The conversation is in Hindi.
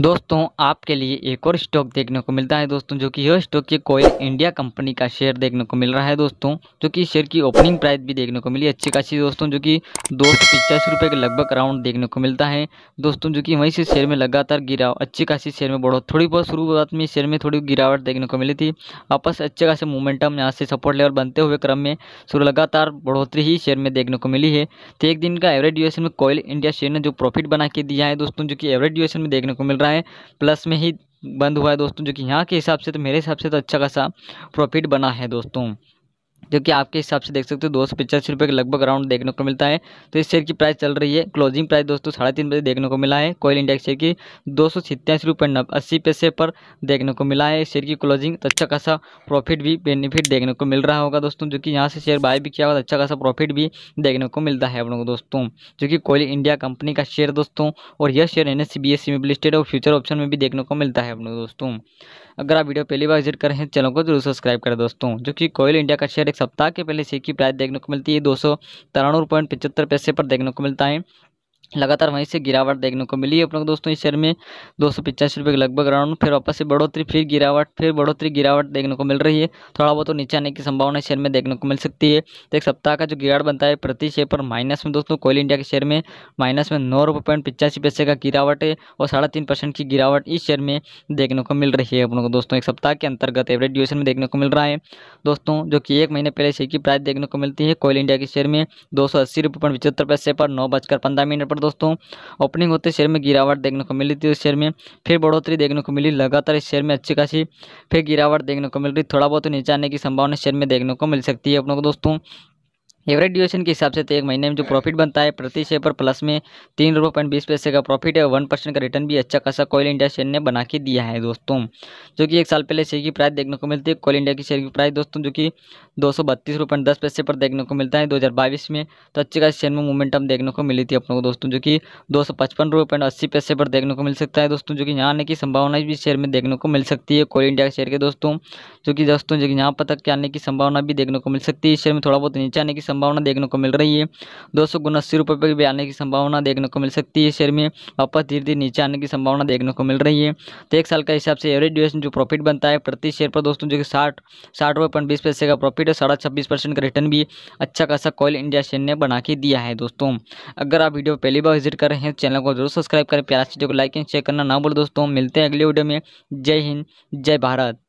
दोस्तों आपके लिए एक और स्टॉक देखने को मिलता है दोस्तों जो कि यह स्टॉक की कोयल इंडिया कंपनी का शेयर देखने को मिल रहा है दोस्तों जो कि शेयर की ओपनिंग प्राइस भी देखने को मिली अच्छी खासी दोस्तों जो कि दो सौ पिचासी रुपये के लगभग अराउंड देखने को मिलता है दोस्तों जो कि वहीं से शेयर में लगातार गिराव अच्छी खासी शेयर में बढ़ो थोड़ी बहुत शुरुआत में शेयर में थोड़ी गिरावट देखने को मिली थी आपस अच्छे खासे मोमेंटम यहाँ से सपोर्ट लेवल बनते हुए क्रम में शुरू लगातार बढ़ोतरी ही शेयर में देखने को मिली है तो एक दिन का एवरेज ड्यूएशन में कोयल इंडिया शेयर ने जो प्रॉफिट बना के दिया है दोस्तों जो कि एवरेज ड्यूएशन में देखने को मिल रहा है रहा है प्लस में ही बंद हुआ है दोस्तों जो कि यहाँ के हिसाब से तो मेरे हिसाब से तो अच्छा खासा प्रॉफिट बना है दोस्तों जो कि आपके हिसाब से देख सकते हो दो सौ पचासी रुपये के लगभग अराउंड देखने को मिलता है तो इस शेयर की प्राइस चल रही है क्लोजिंग प्राइस दोस्तों साढ़े तीन बजे देखने को मिला है कोयल इंडेक्स शेयर की दो सौ सितासी रुपये नब अस्सी पैसे पर देखने को मिला है इस शेयर की क्लोजिंग तो अच्छा खासा प्रॉफिट भी बेनिफिट देखने को मिल रहा होगा दोस्तों जो कि यहाँ से शेयर बाय भी किया होगा तो अच्छा खासा प्रॉफिट भी देखने को मिलता है अपनों को दोस्तों जो कि कोयल इंडिया कंपनी का शेयर दोस्तों और यह share N S C C B S में लिस्टेड और फ्यूचर ऑप्शन में भी देखने को मिलता है अपने दोस्तों अगर आप वीडियो पहली बार विजिट करें चैनल को जरूर सब्सक्राइब करें दोस्तों जो कि कोयल इंडिया का शेयर एक सप्ताह के पहले शेयर की प्राइस देखने को मिलती है दो सौ तिरानवे पॉइंट पचहत्तर पैसे पर देखने को मिलता है लगातार वहीं से गिरावट देखने को मिली अपने को दोस्तों इस शेयर में दो सौ पिचासी रुपये के लगभग राउंड फिर वापस से बढ़ोतरी फिर गिरावट फिर बढ़ोतरी गिरावट देखने को मिल रही है थोड़ा बहुत तो नीचे आने की संभावना शेयर में देखने को मिल सकती है तो एक सप्ताह का जो गिरावट बनता है प्रति शेयर पर माइनस में दोस्तों कोयल इंडिया के शेयर में माइनस में नौ रुपये पॉइंट पिचासी पैसे का गिरावट है और साढ़े तीन परसेंट की गिरावट इस शेयर में देखने को मिल रही है अपनों को दोस्तों एक सप्ताह के अंतर्गत एवरेज ड्यूरेशन में देखने को मिल रहा है दोस्तों जो कि एक महीने पहले शेयर की प्राइस देखने को मिलती है कोयल इंडिया के शेयर में दो सौ अस्सी रुपये पॉइंट पचहत्तर पैसे पर नौ बजकर पंद्रह मिनट पर पर दोस्तों ओपनिंग होते शेयर में गिरावट देखने को मिली थी उस शेयर में फिर बढ़ोतरी देखने को मिली लगातार इस शेयर में अच्छी खासी फिर गिरावट देखने को मिल रही थोड़ा बहुत नीचे आने की संभावना शेयर में देखने को मिल सकती है अपनों को दोस्तों एवरेज ड्यूरेशन के हिसाब से तो एक महीने में जो प्रॉफिट बनता है प्रति शेयर पर प्लस में तीन रुपये पॉइंट बीस पैसे का प्रॉफिट है वन परसेंट का रिटर्न भी अच्छा खासा कोयल इंडिया शेयर ने बना के दिया है दोस्तों जो कि एक साल पहले शेयर की प्राइस देखने को मिलती है कोयल इंडिया की शेयर की प्राइस दोस्तों जो कि दो सौ बत्तीस रुपये दस पैसे पर देखने को मिलता है दो हज़ार बाईस में तो अच्छे खास शेयर में मोमेंटम देखने को मिली थी अपने को दोस्तों जो कि दो सौ पचपन रुपये अस्सी पैसे पर देखने को मिल सकता है दोस्तों जो कि यहाँ आने की संभावना भी शेयर में देखने को मिल सकती है कोयल इंडिया के शेयर के दोस्तों जो कि दोस्तों जो कि यहाँ पर तक के आने की संभावना भी देखने को मिल सकती है शेयर में थोड़ा बहुत नीचे आने की संभावना देखने को मिल रही है दो सौ गुना अस्सी रुपये पर भी आने की संभावना देखने को मिल सकती है शेयर में वापस धीरे धीरे नीचे आने की संभावना देखने को मिल रही है तो एक साल का हिसाब से एवरेज ड्यूरेशन जो प्रॉफिट बनता है प्रति शेयर पर दोस्तों जो कि साठ साठ रुपये पॉइंट बीस पैसे का प्रॉफिट है साढ़ा छब्बीस परसेंट का रिटर्न भी अच्छा खासा कॉल इंडिया शेयर ने बना के दिया है दोस्तों अगर आप वीडियो पहली बार विजिट कर रहे हैं चैनल को जरूर सब्सक्राइब करें प्यारा वीडियो को लाइक एंड शेयर करना ना बोले दोस्तों मिलते हैं अगले वीडियो में जय हिंद जय भारत